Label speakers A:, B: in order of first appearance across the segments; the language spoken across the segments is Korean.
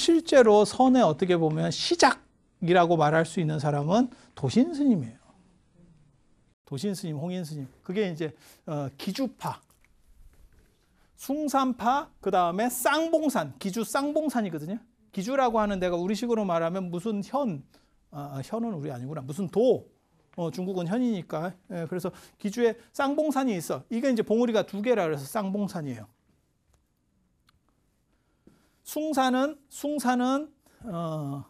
A: 실제로 선의 어떻게 보면 시작이라고 말할 수 있는 사람은 도신 스님이에요. 도신 스님, 홍인 스님. 그게 이제 어, 기주파, 숭산파, 그 다음에 쌍봉산, 기주 쌍봉산이거든요. 기주라고 하는 데가 우리식으로 말하면 무슨 현, 아, 아, 현은 우리 아니구나. 무슨 도. 어, 중국은 현이니까. 예, 그래서 기주에 쌍봉산이 있어. 이게 이제 봉우리가 두 개라 그래서 쌍봉산이에요. 숭사는 숭사는 어,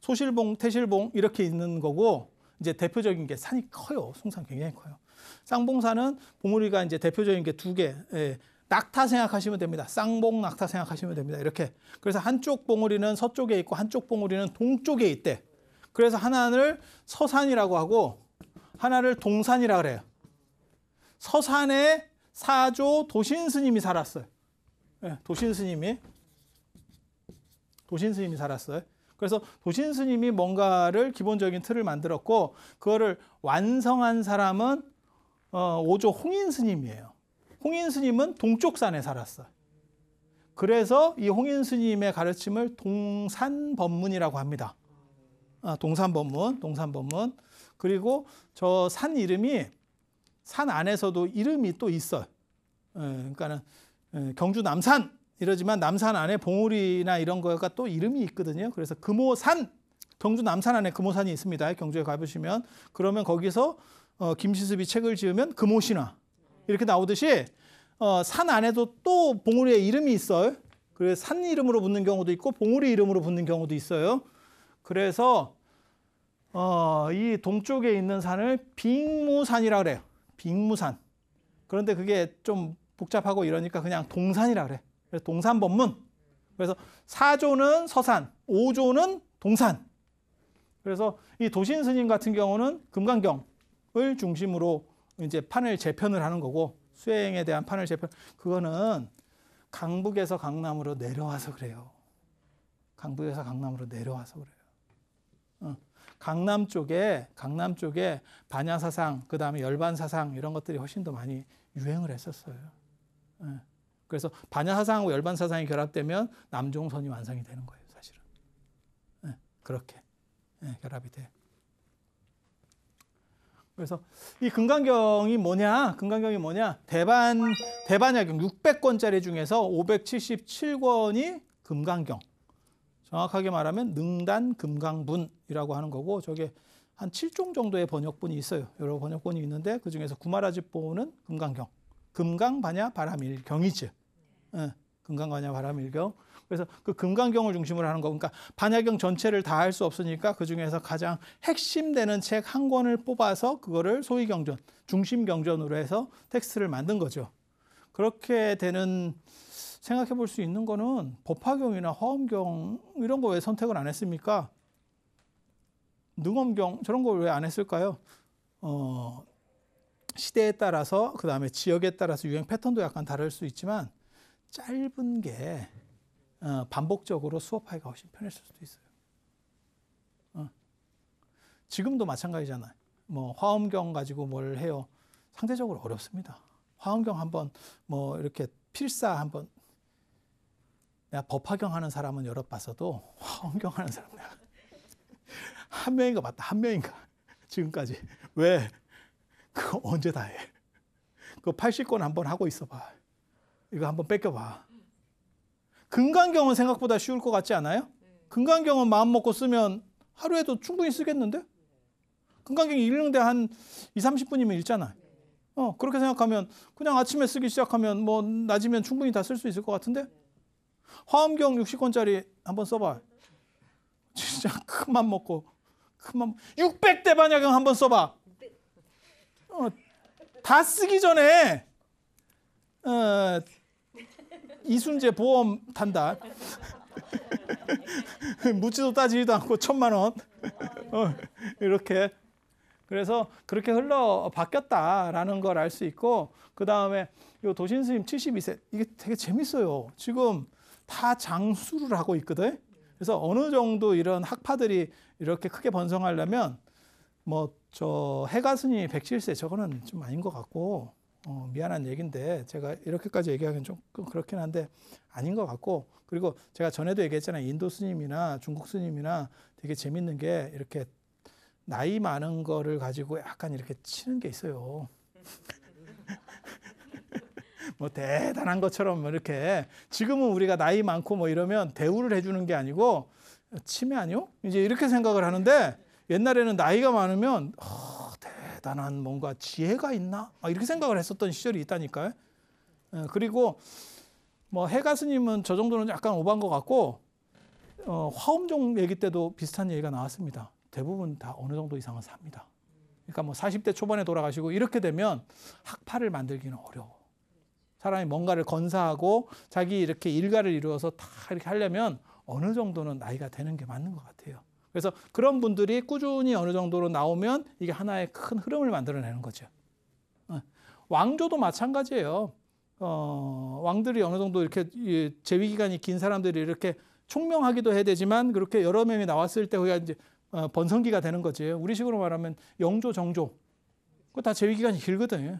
A: 소실봉, 태실봉 이렇게 있는 거고 이제 대표적인 게 산이 커요. 숭산 굉장히 커요. 쌍봉산은 봉우리가 이제 대표적인 게 두 개. 예, 낙타 생각하시면 됩니다. 쌍봉 낙타 생각하시면 됩니다. 이렇게. 그래서 한쪽 봉우리는 서쪽에 있고 한쪽 봉우리는 동쪽에 있대. 그래서 하나를 서산이라고 하고 하나를 동산이라 그래요. 서산에 사조 도신 스님이 살았어요. 예, 도신 스님이 도신 스님이 살았어요. 그래서 도신 스님이 뭔가를 기본적인 틀을 만들었고 그거를 완성한 사람은 어, 오조 홍인 스님이에요. 홍인 스님은 동쪽 산에 살았어요. 그래서 이 홍인 스님의 가르침을 동산 법문이라고 합니다. 아, 동산 법문, 동산 법문. 그리고 저 산 이름이 산 안에서도 이름이 또 있어요. 예, 그러니까는 예, 경주 남산 이러지만 남산 안에 봉우리나 이런 거가 또 이름이 있거든요. 그래서 금오산 경주 남산 안에 금오산이 있습니다. 경주에 가보시면 그러면 거기서 어, 김시습이 책을 지으면 금오신화 이렇게 나오듯이 어, 산 안에도 또 봉우리의 이름이 있어요. 그래서 산 이름으로 붙는 경우도 있고 봉우리 이름으로 붙는 경우도 있어요. 그래서 어, 이 동쪽에 있는 산을 빙무산이라 그래요. 빙무산. 그런데 그게 좀 복잡하고 이러니까 그냥 동산이라 그래. 그래서 동산 법문. 그래서 사조는 서산, 오조는 동산. 그래서 이 도신 스님 같은 경우는 금강경을 중심으로 이제 판을 재편을 하는 거고 수행에 대한 판을 재편 그거는 강북에서 강남으로 내려와서 그래요. 강북에서 강남으로 내려와서 그래요. 어. 강남 쪽에 강남 쪽에 반야사상 그다음에 열반사상 이런 것들이 훨씬 더 많이 유행을 했었어요. 예. 그래서 반야 사상하고 열반 사상이 결합되면 남종선이 완성이 되는 거예요, 사실은. 예. 그렇게 예, 결합이 돼. 그래서 이 금강경이 뭐냐? 금강경이 뭐냐? 대반 대반야경 600권짜리 중에서 577권이 금강경. 정확하게 말하면 능단 금강분이라고 하는 거고 저게 한 7종 정도의 번역본이 있어요. 여러 번역본이 있는데 그중에서 구마라집보는 금강경. 금강반야 바람일 경이죠. 예, 금강반야 바람일경. 그래서 그 금강경을 중심으로 하는 거. 그러니까 반야경 전체를 다 할 수 없으니까 그 중에서 가장 핵심되는 책 한 권을 뽑아서 그거를 소위 경전, 중심 경전으로 해서 텍스트를 만든 거죠. 그렇게 되는 생각해 볼 수 있는 거는 법화경이나 화엄경 이런 거 왜 선택을 안 했습니까? 능엄경 저런 걸왜안 했을까요? 어, 시대에 따라서 그 다음에 지역에 따라서 유행 패턴도 약간 다를 수 있지만 짧은 게 어, 반복적으로 수업하기가 훨씬 편했을 수도 있어요. 어. 지금도 마찬가지잖아요. 뭐 화엄경 가지고 뭘 해요. 상대적으로 어렵습니다. 화엄경 한번 뭐 이렇게 필사 한번 내가 법화경 하는 사람은 여러 봤어도 화엄경 하는 사람 내가 한 명인가 맞다 한 명인가 지금까지 왜 그거 언제 다 해? 그 80권 한번 하고 있어봐. 이거 한번 뺏겨봐. 금강경은 생각보다 쉬울 것 같지 않아요? 금강경은 마음 먹고 쓰면 하루에도 충분히 쓰겠는데? 금강경 이 읽는데 한 2, 30분이면 읽잖아. 어, 그렇게 생각하면 그냥 아침에 쓰기 시작하면 뭐 낮이면 충분히 다 쓸 수 있을 것 같은데? 화엄경 60권짜리 한번 써봐. 진짜 큰 맘 먹고 큰맘 600대 반야경 한번 써봐. 어, 다 쓰기 전에 어, 이순재 보험 탄다. 묻지도 따지지도 않고 천만 원 어, 이렇게 그래서 그렇게 흘러 바뀌었다라는 걸 알 수 있고 그 다음에 요 도신 스님 72세 이게 되게 재밌어요. 지금 다 장수를 하고 있거든. 그래서 어느 정도 이런 학파들이 이렇게 크게 번성하려면 뭐저해가스님이 107세 저거는 좀 아닌 것 같고 어, 미안한 얘기인데 제가 이렇게까지 얘기하기는 좀 그렇긴 한데 아닌 것 같고 그리고 제가 전에도 얘기했잖아요 인도 스님이나 중국 스님이나 되게 재밌는 게 이렇게 나이 많은 거를 가지고 약간 이렇게 치는 게 있어요. 뭐 대단한 것처럼 뭐 이렇게 지금은 우리가 나이 많고 뭐 이러면 대우를 해주는 게 아니고 어, 치매 아니요? 이제 이렇게 생각을 하는데 옛날에는 나이가 많으면 어, 대단한 뭔가 지혜가 있나? 이렇게 생각을 했었던 시절이 있다니까요. 예, 그리고 뭐 해가 스님은 저 정도는 약간 오반 것 같고 어, 화엄종 얘기 때도 비슷한 얘기가 나왔습니다. 대부분 다 어느 정도 이상은 삽니다. 그러니까 뭐 40대 초반에 돌아가시고 이렇게 되면 학파를 만들기는 어려워. 사람이 뭔가를 건사하고 자기 이렇게 일가를 이루어서 다 이렇게 하려면 어느 정도는 나이가 되는 게 맞는 것 같아요. 그래서 그런 분들이 꾸준히 어느 정도로 나오면 이게 하나의 큰 흐름을 만들어내는 거죠. 어, 왕조도 마찬가지예요. 어, 왕들이 어느 정도 이렇게 재위 기간이 긴 사람들이 이렇게 총명하기도 해야 되지만 그렇게 여러 명이 나왔을 때 그게 이제 어, 번성기가 되는 거지. 우리식으로 말하면 영조, 정조. 그거 다 재위 기간이 길거든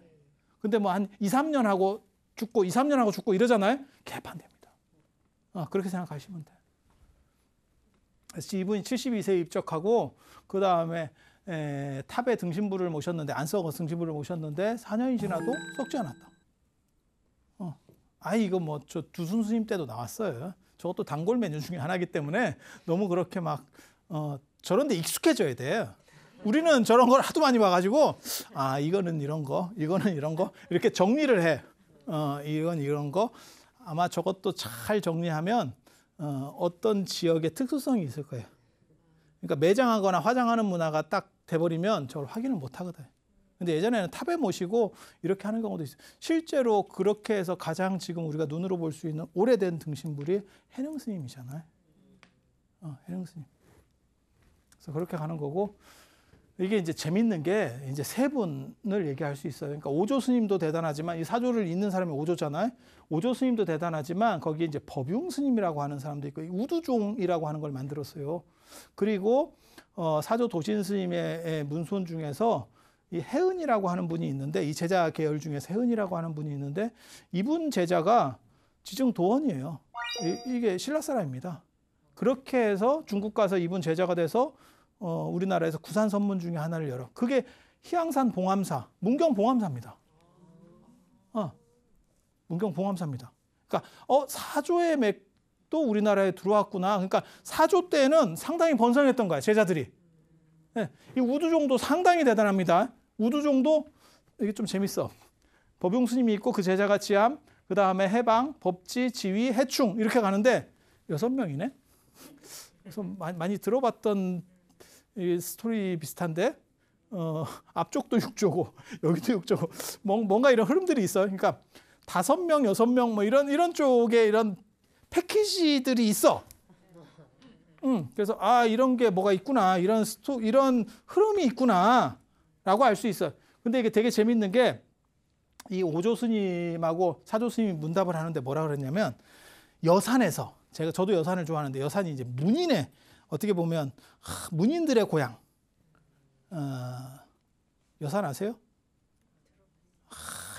A: 근데 뭐 한 2, 3년 하고 죽고 2, 3년 하고 죽고 이러잖아요. 개판됩니다. 어, 그렇게 생각하시면 돼요. 이분이 72세에 입적하고 그 다음에 탑의 등신부를 모셨는데 안썩어 등신부를 모셨는데 4년이 지나도 썩지 않았다. 어, 아 이거 뭐 저 두순 스님 때도 나왔어요. 저것도 단골 메뉴 중에 하나이기 때문에 너무 그렇게 막 어, 저런데 익숙해져야 돼요. 우리는 저런 걸 하도 많이 봐가지고 아 이거는 이런 거, 이거는 이런 거 이렇게 정리를 해. 어, 이건 이런 거 아마 저것도 잘 정리하면 어, 어떤 지역의 특수성이 있을 거예요. 그러니까 매장하거나 화장하는 문화가 딱 돼버리면 저걸 확인을 못 하거든요. 근데 예전에는 탑에 모시고 이렇게 하는 경우도 있어요. 실제로 그렇게 해서 가장 지금 우리가 눈으로 볼 수 있는 오래된 등신불이 해능 스님이잖아요. 어, 해능 스님. 그래서 그렇게 가는 거고 이게 이제 재밌는 게 이제 세 분을 얘기할 수 있어요. 그러니까 오조 스님도 대단하지만 이 사조를 잇는 사람이 오조잖아요. 오조 스님도 대단하지만 거기에 이제 법융 스님이라고 하는 사람도 있고 우두종이라고 하는 걸 만들었어요. 그리고 어 사조 도신 스님의 문손 중에서 이 해은이라고 하는 분이 있는데 이 제자 계열 중에서 해은이라고 하는 분이 있는데 이분 제자가 지정 도원이에요. 이게 신라 사람입니다. 그렇게 해서 중국 가서 이분 제자가 돼서 어, 우리나라에서 구산 선문 중에 하나를 열어. 그게 희양산 봉암사, 문경 봉암사입니다. 어, 문경 봉암사입니다. 그러니까 어 사조의 맥도 우리나라에 들어왔구나. 그러니까 사조 때는 상당히 번성했던 거야 제자들이. 네, 이 우두종도 상당히 대단합니다. 우두종도 이게 좀 재밌어. 법용 스님이 있고 그 제자가 지암, 그 다음에 해방, 법지, 지위, 해충 이렇게 가는데 여섯 명이네. 그래서 많이, 들어봤던 이 스토리 비슷한데 어, 앞쪽도 6조고 여기도 6조고 뭐, 뭔가 이런 흐름들이 있어요. 그러니까 다섯 명, 여섯 명 뭐 이런 이런 쪽에 이런 패키지들이 있어. 음, 그래서 아 이런 게 뭐가 있구나 이런 스토 이런 흐름이 있구나라고 알 수 있어. 근데 이게 되게 재밌는 게 이 오조 스님하고 사조 스님이 문답을 하는데 뭐라 그랬냐면 여산에서 제가 저도 여산을 좋아하는데 여산이 이제 문인의 어떻게 보면 문인들의 고향 어, 여산 아세요?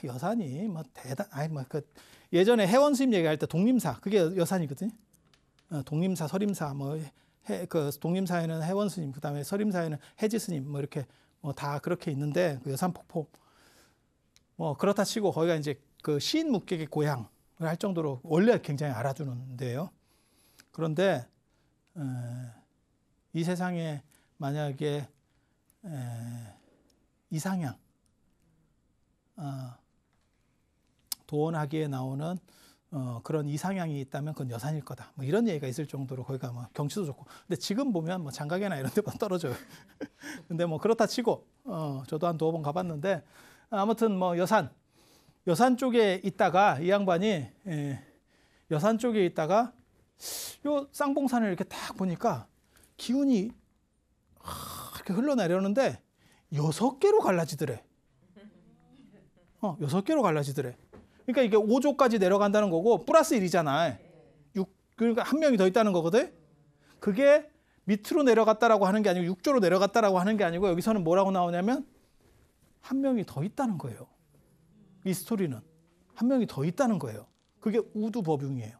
A: 여산이 뭐 대단 아니 뭐그 예전에 해원 수입 얘기할 때 독림사 그게 여산이거든요. 어, 독림사, 서림사 뭐 해, 그 독림사에는 해원 스님, 그다음에 서림사에는 해지 스님 뭐 이렇게 뭐 다 그렇게 있는데 그 여산 폭포 뭐 그렇다 치고 거기가 이제 그 시인 묵객의 고향을 할 정도로 원래 굉장히 알아주는 데요 그런데 에, 어, 이 세상에 만약에 에, 이상향 어, 아, 도원하기에 나오는 어, 그런 이상향이 있다면 그건 여산일 거다. 뭐 이런 얘기가 있을 정도로 거기가 뭐 경치도 좋고. 근데 지금 보면 뭐 장가계나 이런 데만 떨어져요. 근데 뭐 그렇다 치고, 어, 저도 한 두어 번 가봤는데, 아무튼 뭐 여산, 여산 쪽에 있다가 이 양반이, 예, 여산 쪽에 있다가 요 쌍봉산을 이렇게 딱 보니까 기운이 이렇게 흘러내려는데 여섯 개로 갈라지더래. 어, 여섯 개로 갈라지더래. 그러니까 이게 5조까지 내려간다는 거고 플러스 1이잖아. 6 그러니까 한 명이 더 있다는 거거든. 그게 밑으로 내려갔다라고 하는 게 아니고 6조로 내려갔다라고 하는 게 아니고 여기서는 뭐라고 나오냐면 한 명이 더 있다는 거예요. 이 스토리는 한 명이 더 있다는 거예요. 그게 우두 법융이에요.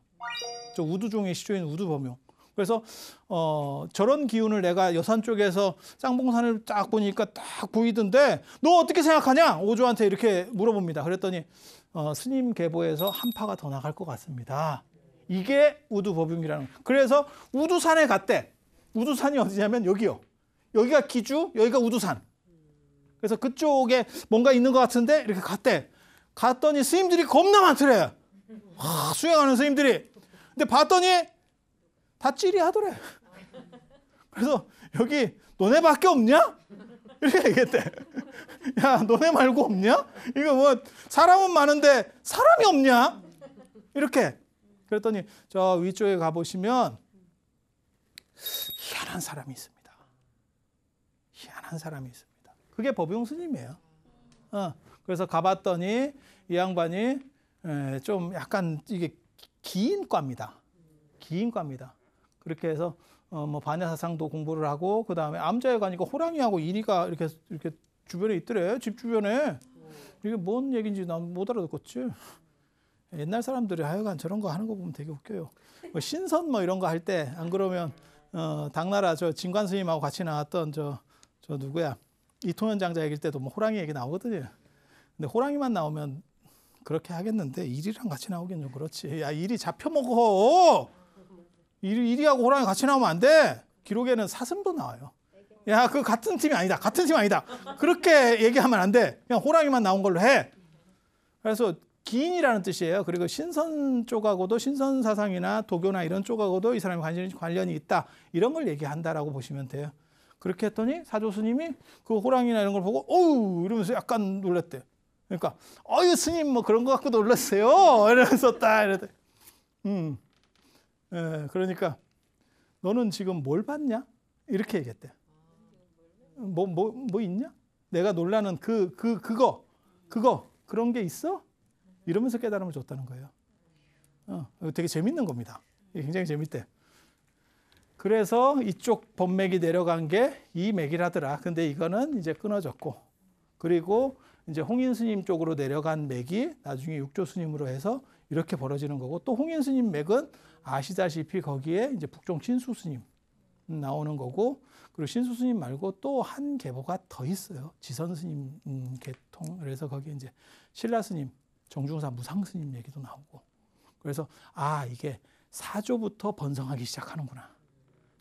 A: 저 우두종의 시조인 우두 법융. 그래서 어 저런 기운을 내가 여산 쪽에서 쌍봉산을 쫙 보니까 딱 보이던데 너 어떻게 생각하냐? 오조한테 이렇게 물어봅니다. 그랬더니 어 스님 계보에서 한 파가 더 나갈 것 같습니다. 이게 우두 법융이라는 그래서 우두산에 갔대. 우두산이 어디냐면 여기요. 여기가 기주, 여기가 우두산. 그래서 그쪽에 뭔가 있는 것 같은데 이렇게 갔대. 갔더니 스님들이 겁나 많더래. 와, 수행하는 스님들이. 근데 봤더니 다 찌리하더래. 그래서 여기 너네밖에 없냐? 이렇게 얘기했대. 야, 너네 말고 없냐? 이거 뭐 사람은 많은데 사람이 없냐? 이렇게. 그랬더니 저 위쪽에 가 보시면 희한한 사람이 있습니다. 희한한 사람이 있습니다. 그게 법용 스님이에요. 어, 그래서 가봤더니 이 양반이 에, 좀 약간 이게 기인과입니다. 기인과입니다. 그렇게 해서 어뭐 반야사상도 공부를 하고 그 다음에 암자에 가니까 호랑이하고 이리가 이렇게 이렇게 주변에 있더래 집 주변에 이게 뭔얘긴지난 못 알아듣겠지. 옛날 사람들이 하여간 저런 거 하는 거 보면 되게 웃겨요. 뭐 신선 뭐 이런 거 할 때 안 그러면 어 당나라 저 진관 스님하고 같이 나왔던 저저 저 누구야 이통현 장자 얘기일 때도 뭐 호랑이 얘기 나오거든요. 근데 호랑이만 나오면 그렇게 하겠는데 이리랑 같이 나오긴 좀 그렇지. 야 이리 잡혀 먹어. 1위하고 호랑이 같이 나오면 안 돼. 기록에는 사슴도 나와요. 야, 그 같은 팀이 아니다. 같은 팀 아니다. 그렇게 얘기하면 안 돼. 그냥 호랑이만 나온 걸로 해. 그래서 기인이라는 뜻이에요. 그리고 신선 쪽하고도 신선 사상이나 도교나 이런 쪽하고도 이 사람이 관련이, 관련이 있다. 이런 걸 얘기한다라고 보시면 돼요. 그렇게 했더니 사조스님이 그 호랑이나 이런 걸 보고 어우 이러면서 약간 놀랐대. 그러니까 어유 스님 뭐 그런 거 갖고 놀랐어요. 이러면서 딱이러대 음. 예, 그러니까 너는 지금 뭘 봤냐? 이렇게 얘기했대. 뭐, 뭐, 뭐 있냐? 내가 놀라는 그, 그, 그거, 그거, 그런 게 있어? 이러면서 깨달음을 줬다는 거예요. 어, 되게 재밌는 겁니다. 굉장히 재밌대. 그래서 이쪽 범맥이 내려간 게 이 맥이라더라. 근데 이거는 이제 끊어졌고, 그리고 이제 홍인 스님 쪽으로 내려간 맥이 나중에 육조 스님으로 해서 이렇게 벌어지는 거고 또 홍인 스님 맥은 아시다시피 거기에 이제 북종 신수 스님 나오는 거고 그리고 신수 스님 말고 또 한 계보가 더 있어요. 지선 스님 음, 계통 그래서 거기에 이제 신라 스님, 정중사 무상 스님 얘기도 나오고 그래서 아 이게 사조부터 번성하기 시작하는구나.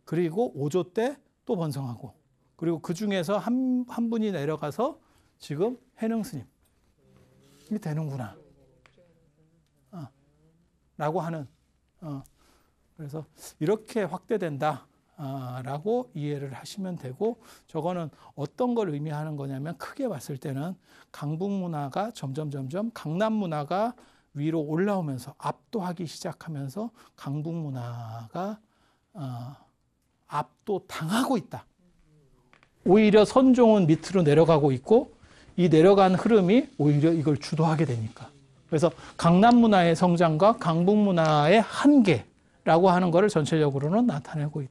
A: 그리고 오조 때 또 번성하고 그리고 그 중에서 한, 한 분이 내려가서 지금 해능 스님이 되는구나. 라고 하는, 어, 그래서 이렇게 확대된다. 라고 이해를 하시면 되고 저거는 어떤 걸 의미하는 거냐면 크게 봤을 때는 강북 문화가 점점 점점 강남 문화가 위로 올라오면서 압도하기 시작하면서 강북 문화가 어, 압도 당하고 있다. 오히려 선종은 밑으로 내려가고 있고 이 내려간 흐름이 오히려 이걸 주도하게 되니까 그래서 강남 문화의 성장과 강북 문화의 한계라고 하는 것을 전체적으로는 나타내고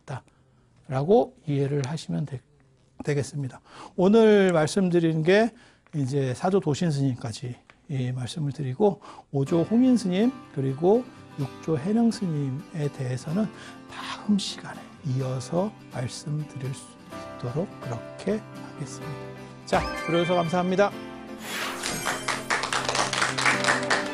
A: 있다라고 이해를 하시면 되, 되겠습니다. 오늘 말씀드린 게 이제 사조 도신 스님까지 예, 말씀을 드리고 5조 홍인 스님 그리고 6조 해능 스님에 대해서는 다음 시간에 이어서 말씀드릴 수 있도록 그렇게 하겠습니다. 자, 들어주셔서 감사합니다. Thank you.